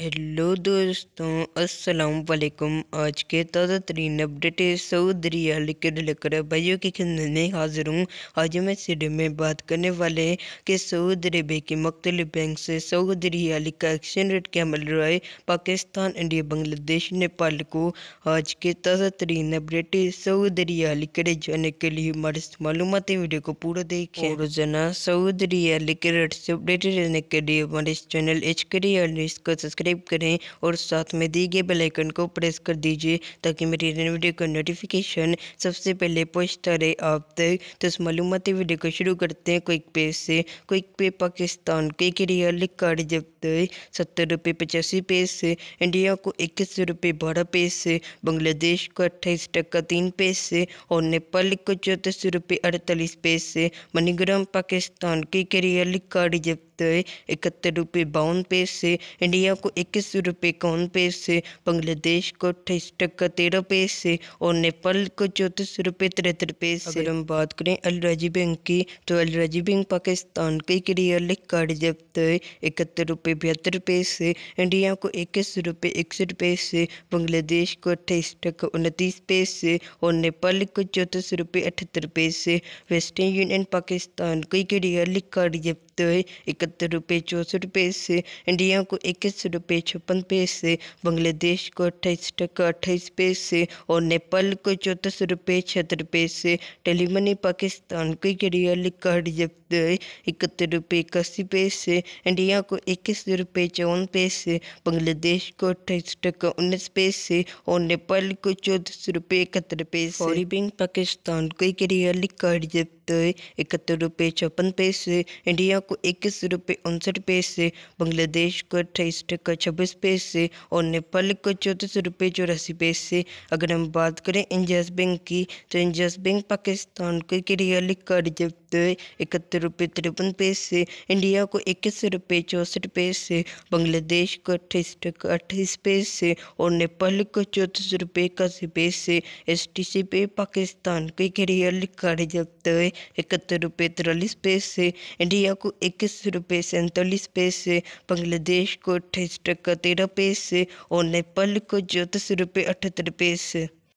hello दोस्तों अस्सलाम वालेकुम आज के ताज़ा तरीन अपडेट सऊदी रियाल के लेकर भाइयों की खिदमत में हाजिर हूँ आज मैं इस में बात करने वाले कि सऊदी अरबे के मख्तल बैंक से सऊदी अली का एक्शन रेट के अमल है पाकिस्तान इंडिया बांग्लादेश नेपाल को आज के ताज़ा तरीन अपडेट सऊदी रियाल करे जाने के लिए हमारे मालूम वीडियो को पूरा देखें रोजाना सऊदी रियाल के रेट से अपडेट रहने के लिए हमारे चैनल एच के सब्सक्राइब सब्सक्राइब करें और साथ में दिए गए बेलाइकन को प्रेस कर दीजिए ताकि मेरी नई वीडियो का नोटिफिकेशन सबसे पहले पहुँचता रहे आप तक तो इस मालूमती वीडियो को शुरू करते हैं क्विक पे से क्विक पे पाकिस्तान के रियल कार्ड जब तक सत्तर रुपये पचासी पैसे इंडिया को इक्कीस रुपये बारह पैसे बांग्लादेश को अट्ठाईस टक्का तीन पैसे और नेपाल को चौंतीस रुपये अड़तालीस पैसे मनीग्राम पाकिस्तान के रियल कार्ड जब रुपये इकहत्तर रुपये बावन पैसे इंडिया को इक्कीस रुपये इक्यावन पैसे बांग्लादेश को अट्ठाईस टक्का तेरह पैसे और नेपाल को चौंतीस रुपये तिहत्तर पैसे अगर हम बात करें अलराजी बैंक की तो अलराजी बैंक पाकिस्तान के कार्ड कार्यालय कार्य इकहत्तर रुपये बहत्तर पैसे इंडिया को इक्कीस रुपये इकसठ पैसे बांग्लादेश को अट्ठाईस टक्का उनतीस पैसे और नेपाल को चौंतीस रुपये अठहत्तर पैसे वेस्टर्न यूनियन पाकिस्तान के कार्ड कार्यालय कार्य इकहत्तर सत्तर रुपये चौंसठ पैसे इंडिया को इक्कीस रुपये छप्पन पैसे बांग्लादेश को अट्ठाईस टका अट्ठाईस पैसे और नेपाल को चौंतीस रुपये छिहत्तर पैसे टेलीमनी पाकिस्तान को ग्यारह कार्ड जब्त इकहत्तर रुपये इक्यासी पैसे इंडिया को इक्कीस रुपये चौवन पैसे बांग्लादेश को अट्ठाईस टका उन्नीस पैसे और नेपाल को चौंतीस रुपये इकहत्तर पैसे और बैंक पाकिस्तान को ग्यारह कार्ड जब्त इकहत्तर रुपये छप्पन पैसे इंडिया को इक्कीस रुपये उनसठ पैसे बांग्लादेश को अट्ठाईस टका छब्बीस पैसे और नेपाल को चौंतीस रुपये चौरासी पैसे अगर हम बात करें इंडियस बैंक की तो इंडियस बैंक पाकिस्तान को रियाली कर्ज इकहत्तर रुपये तिरपन पैसे इंडिया को इक्कीस रुपये चौंसठ पैसे बांग्लादेश को अट्ठाईस टका अट्ठाईस पैसे और नेपाल को चौंतीस रुपये इक्यासी पैसे एस टी सी पे पाकिस्तान के कार्ड कर जब्त इकहत्तर रुपये तिरालीस पैसे इंडिया को इक्कीस रुपये सैंतालीस पैसे बांग्लादेश को अट्ठाईस टका तेरह पैसे और नेपाल को चौंतीस रुपये अठहत्तर पैसे